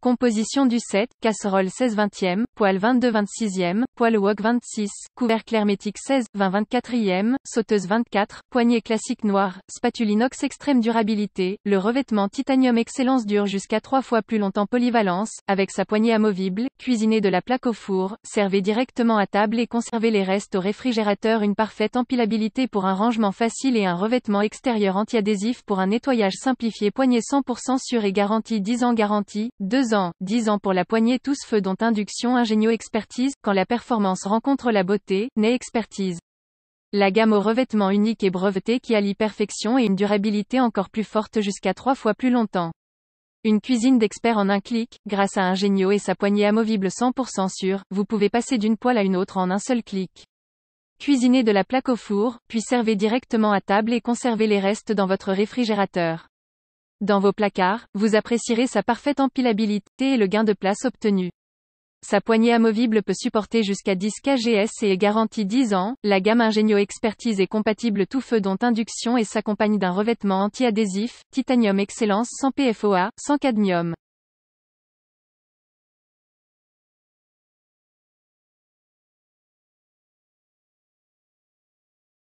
Composition du set, casserole 16 20e, poêle 22 26e, poêle wok 26, couvercle hermétique 16, 20 24e, sauteuse 24, poignée classique noire, spatule inox extrême durabilité, le revêtement titanium excellence dure jusqu'à 3 fois plus longtemps polyvalence, avec sa poignée amovible, cuisiner de la plaque au four, servez directement à table et conservez les restes au réfrigérateur une parfaite empilabilité pour un rangement facile et un revêtement extérieur antiadhésif pour un nettoyage simplifié poignée 100% sûr et garantie 10 ans garantie, 2 ans, 10 ans pour la poignée tous feux dont induction ingénio expertise, quand la performance rencontre la beauté, naît expertise. La gamme au revêtement unique et breveté qui allie perfection et une durabilité encore plus forte jusqu'à 3 fois plus longtemps. Une cuisine d'expert en un clic, grâce à ingénieux et sa poignée amovible 100% sûre, vous pouvez passer d'une poêle à une autre en un seul clic. Cuisinez de la plaque au four, puis servez directement à table et conservez les restes dans votre réfrigérateur. Dans vos placards, vous apprécierez sa parfaite empilabilité et le gain de place obtenu. Sa poignée amovible peut supporter jusqu'à 10 kgs et est garantie 10 ans. La gamme Ingenio Expertise est compatible tout feu dont induction et s'accompagne d'un revêtement anti-adhésif, titanium excellence sans PFOA, sans cadmium.